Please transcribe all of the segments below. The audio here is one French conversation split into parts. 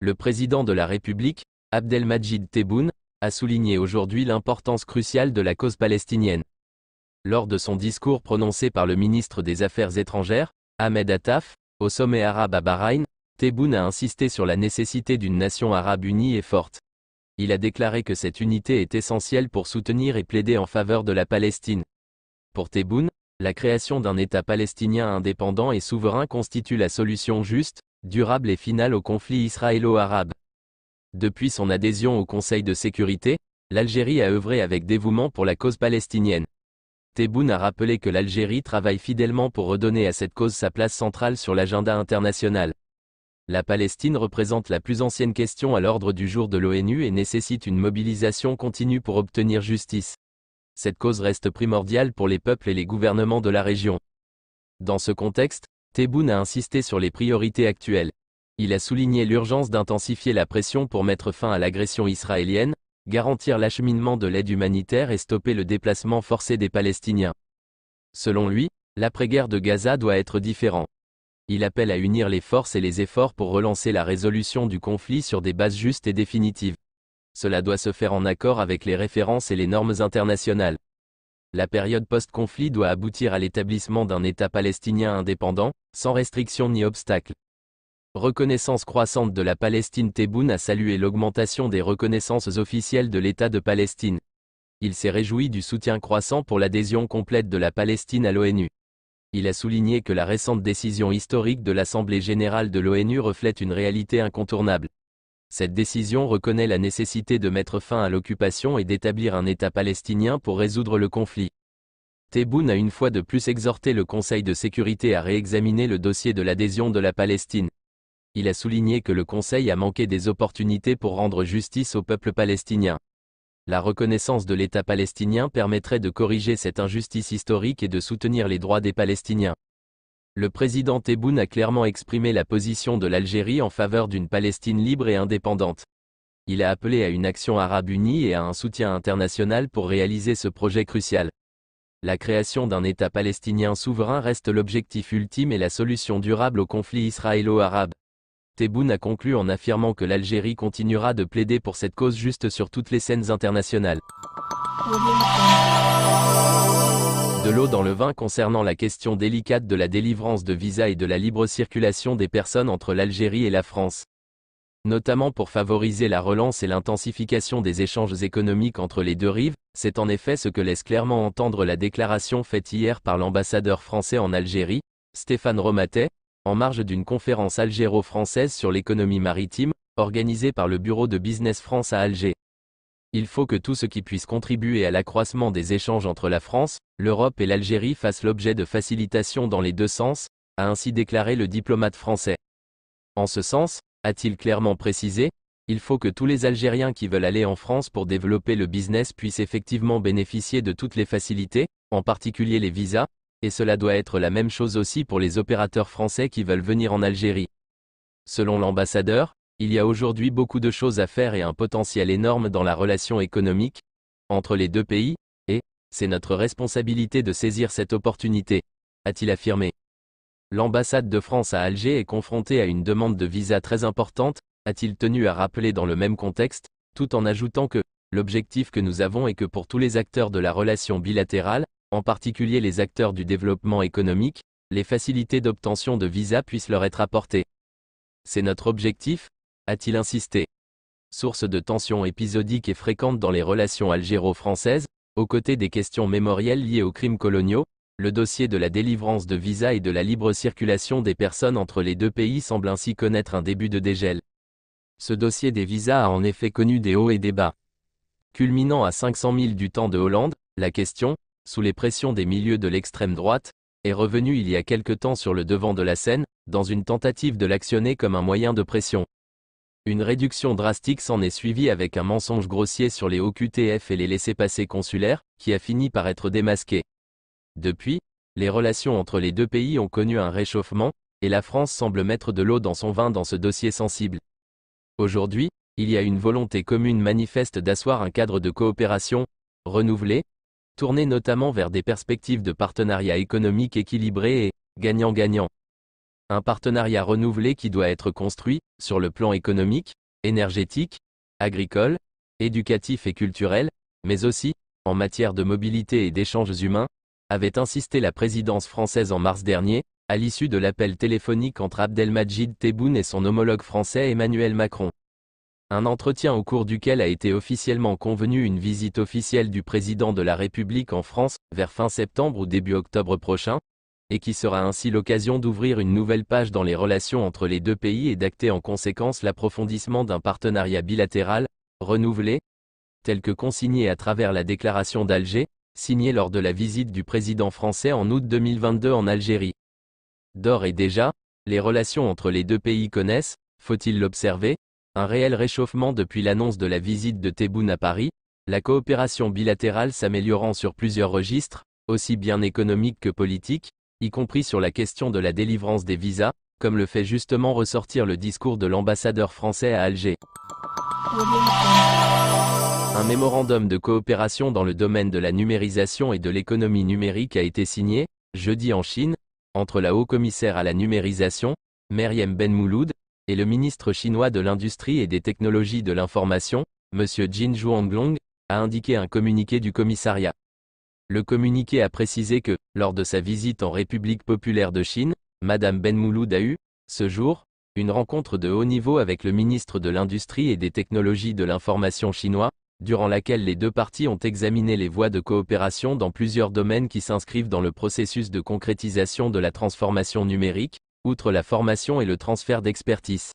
Le président de la République, Abdelmajid Tebboune, a souligné aujourd'hui l'importance cruciale de la cause palestinienne. Lors de son discours prononcé par le ministre des Affaires étrangères, Ahmed Attaf, au sommet arabe à Bahreïn, Tebboune a insisté sur la nécessité d'une nation arabe unie et forte. Il a déclaré que cette unité est essentielle pour soutenir et plaider en faveur de la Palestine pour Tebboune, la création d'un État palestinien indépendant et souverain constitue la solution juste, durable et finale au conflit israélo-arabe. Depuis son adhésion au Conseil de sécurité, l'Algérie a œuvré avec dévouement pour la cause palestinienne. Tebboune a rappelé que l'Algérie travaille fidèlement pour redonner à cette cause sa place centrale sur l'agenda international. La Palestine représente la plus ancienne question à l'ordre du jour de l'ONU et nécessite une mobilisation continue pour obtenir justice cette cause reste primordiale pour les peuples et les gouvernements de la région. Dans ce contexte, Tebboune a insisté sur les priorités actuelles. Il a souligné l'urgence d'intensifier la pression pour mettre fin à l'agression israélienne, garantir l'acheminement de l'aide humanitaire et stopper le déplacement forcé des Palestiniens. Selon lui, l'après-guerre de Gaza doit être différent. Il appelle à unir les forces et les efforts pour relancer la résolution du conflit sur des bases justes et définitives. Cela doit se faire en accord avec les références et les normes internationales. La période post-conflit doit aboutir à l'établissement d'un État palestinien indépendant, sans restrictions ni obstacles. Reconnaissance croissante de la Palestine Tebboune a salué l'augmentation des reconnaissances officielles de l'État de Palestine. Il s'est réjoui du soutien croissant pour l'adhésion complète de la Palestine à l'ONU. Il a souligné que la récente décision historique de l'Assemblée générale de l'ONU reflète une réalité incontournable. Cette décision reconnaît la nécessité de mettre fin à l'occupation et d'établir un État palestinien pour résoudre le conflit. Tebboune a une fois de plus exhorté le Conseil de sécurité à réexaminer le dossier de l'adhésion de la Palestine. Il a souligné que le Conseil a manqué des opportunités pour rendre justice au peuple palestinien. La reconnaissance de l'État palestinien permettrait de corriger cette injustice historique et de soutenir les droits des Palestiniens. Le président Tebboune a clairement exprimé la position de l'Algérie en faveur d'une Palestine libre et indépendante. Il a appelé à une action arabe unie et à un soutien international pour réaliser ce projet crucial. La création d'un État palestinien souverain reste l'objectif ultime et la solution durable au conflit israélo-arabe. Tebboune a conclu en affirmant que l'Algérie continuera de plaider pour cette cause juste sur toutes les scènes internationales de l'eau dans le vin concernant la question délicate de la délivrance de visas et de la libre circulation des personnes entre l'Algérie et la France. Notamment pour favoriser la relance et l'intensification des échanges économiques entre les deux rives, c'est en effet ce que laisse clairement entendre la déclaration faite hier par l'ambassadeur français en Algérie, Stéphane Romatet, en marge d'une conférence algéro-française sur l'économie maritime, organisée par le bureau de Business France à Alger il faut que tout ce qui puisse contribuer à l'accroissement des échanges entre la France, l'Europe et l'Algérie fasse l'objet de facilitations dans les deux sens, a ainsi déclaré le diplomate français. En ce sens, a-t-il clairement précisé, il faut que tous les Algériens qui veulent aller en France pour développer le business puissent effectivement bénéficier de toutes les facilités, en particulier les visas, et cela doit être la même chose aussi pour les opérateurs français qui veulent venir en Algérie. Selon l'ambassadeur, il y a aujourd'hui beaucoup de choses à faire et un potentiel énorme dans la relation économique entre les deux pays, et c'est notre responsabilité de saisir cette opportunité, a-t-il affirmé. L'ambassade de France à Alger est confrontée à une demande de visa très importante, a-t-il tenu à rappeler dans le même contexte, tout en ajoutant que l'objectif que nous avons est que pour tous les acteurs de la relation bilatérale, en particulier les acteurs du développement économique, les facilités d'obtention de visa puissent leur être apportées. C'est notre objectif, a-t-il insisté. Source de tensions épisodiques et fréquentes dans les relations algéro-françaises, aux côtés des questions mémorielles liées aux crimes coloniaux, le dossier de la délivrance de visas et de la libre circulation des personnes entre les deux pays semble ainsi connaître un début de dégel. Ce dossier des visas a en effet connu des hauts et des bas. Culminant à 500 000 du temps de Hollande, la question, sous les pressions des milieux de l'extrême droite, est revenue il y a quelque temps sur le devant de la scène, dans une tentative de l'actionner comme un moyen de pression. Une réduction drastique s'en est suivie avec un mensonge grossier sur les OQTF et les laissés-passer consulaires, qui a fini par être démasqué. Depuis, les relations entre les deux pays ont connu un réchauffement, et la France semble mettre de l'eau dans son vin dans ce dossier sensible. Aujourd'hui, il y a une volonté commune manifeste d'asseoir un cadre de coopération, renouvelé, tourné notamment vers des perspectives de partenariat économique équilibré et gagnant-gagnant. Un partenariat renouvelé qui doit être construit, sur le plan économique, énergétique, agricole, éducatif et culturel, mais aussi, en matière de mobilité et d'échanges humains, avait insisté la présidence française en mars dernier, à l'issue de l'appel téléphonique entre Abdelmajid Tebboune et son homologue français Emmanuel Macron. Un entretien au cours duquel a été officiellement convenu une visite officielle du président de la République en France, vers fin septembre ou début octobre prochain, et qui sera ainsi l'occasion d'ouvrir une nouvelle page dans les relations entre les deux pays et d'acter en conséquence l'approfondissement d'un partenariat bilatéral, renouvelé, tel que consigné à travers la déclaration d'Alger, signée lors de la visite du président français en août 2022 en Algérie. D'or et déjà, les relations entre les deux pays connaissent, faut-il l'observer, un réel réchauffement depuis l'annonce de la visite de Tebboune à Paris, la coopération bilatérale s'améliorant sur plusieurs registres, aussi bien économiques que politiques, y compris sur la question de la délivrance des visas, comme le fait justement ressortir le discours de l'ambassadeur français à Alger. Un mémorandum de coopération dans le domaine de la numérisation et de l'économie numérique a été signé, jeudi en Chine, entre la haut-commissaire à la numérisation, Meriem Ben Mouloud, et le ministre chinois de l'Industrie et des Technologies de l'Information, M. Jin Zhuanglong, a indiqué un communiqué du commissariat. Le communiqué a précisé que, lors de sa visite en République populaire de Chine, Madame Benmouloud a eu, ce jour, une rencontre de haut niveau avec le ministre de l'Industrie et des Technologies de l'Information chinois, durant laquelle les deux parties ont examiné les voies de coopération dans plusieurs domaines qui s'inscrivent dans le processus de concrétisation de la transformation numérique, outre la formation et le transfert d'expertise.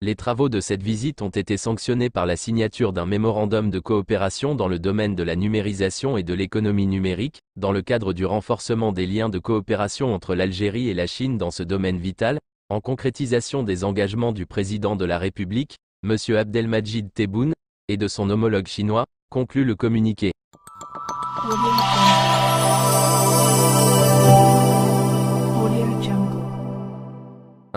Les travaux de cette visite ont été sanctionnés par la signature d'un mémorandum de coopération dans le domaine de la numérisation et de l'économie numérique, dans le cadre du renforcement des liens de coopération entre l'Algérie et la Chine dans ce domaine vital, en concrétisation des engagements du président de la République, M. Abdelmajid Tebboune, et de son homologue chinois, conclut le communiqué.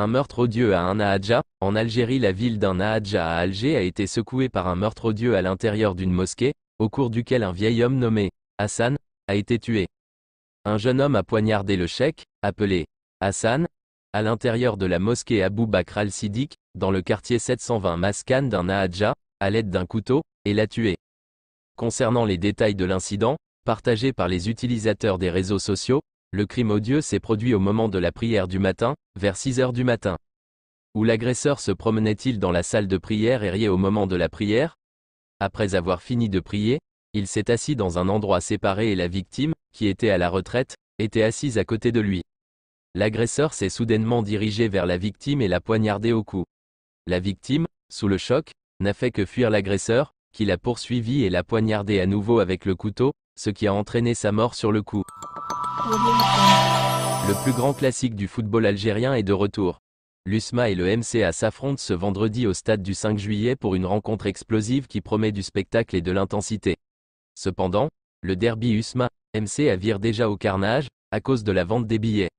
Un meurtre odieux à un Ahadja. En Algérie, la ville d'un Ahadja à Alger a été secouée par un meurtre odieux à l'intérieur d'une mosquée, au cours duquel un vieil homme nommé Hassan a été tué. Un jeune homme a poignardé le chèque, appelé Hassan, à l'intérieur de la mosquée Abou Bakr al-Siddiq, dans le quartier 720 Maskan d'un Ahadja, à l'aide d'un couteau, et l'a tué. Concernant les détails de l'incident, partagés par les utilisateurs des réseaux sociaux, le crime odieux s'est produit au moment de la prière du matin, vers 6 heures du matin. Où l'agresseur se promenait-il dans la salle de prière et riait au moment de la prière Après avoir fini de prier, il s'est assis dans un endroit séparé et la victime, qui était à la retraite, était assise à côté de lui. L'agresseur s'est soudainement dirigé vers la victime et l'a poignardée au cou. La victime, sous le choc, n'a fait que fuir l'agresseur, qui l'a poursuivi et l'a poignardé à nouveau avec le couteau, ce qui a entraîné sa mort sur le coup. Le plus grand classique du football algérien est de retour. L'USMA et le MCA s'affrontent ce vendredi au stade du 5 juillet pour une rencontre explosive qui promet du spectacle et de l'intensité. Cependant, le derby USMA-MCA vire déjà au carnage, à cause de la vente des billets.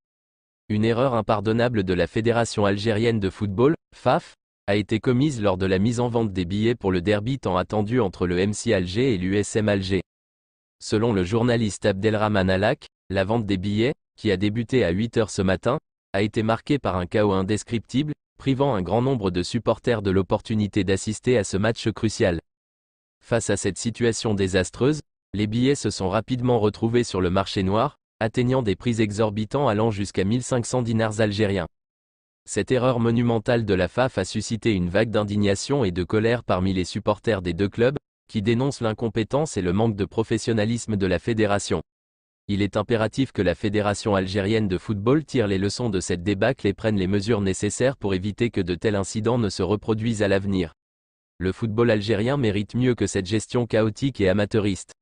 Une erreur impardonnable de la Fédération algérienne de football, FAF, a été commise lors de la mise en vente des billets pour le derby tant attendu entre le MC Alger et l'USM Alger. Selon le journaliste Abdelrahman Alak, la vente des billets, qui a débuté à 8 heures ce matin, a été marquée par un chaos indescriptible, privant un grand nombre de supporters de l'opportunité d'assister à ce match crucial. Face à cette situation désastreuse, les billets se sont rapidement retrouvés sur le marché noir, atteignant des prix exorbitants allant jusqu'à 1500 dinars algériens. Cette erreur monumentale de la FAF a suscité une vague d'indignation et de colère parmi les supporters des deux clubs, qui dénonce l'incompétence et le manque de professionnalisme de la fédération. Il est impératif que la Fédération algérienne de football tire les leçons de cette débâcle et prenne les mesures nécessaires pour éviter que de tels incidents ne se reproduisent à l'avenir. Le football algérien mérite mieux que cette gestion chaotique et amateuriste.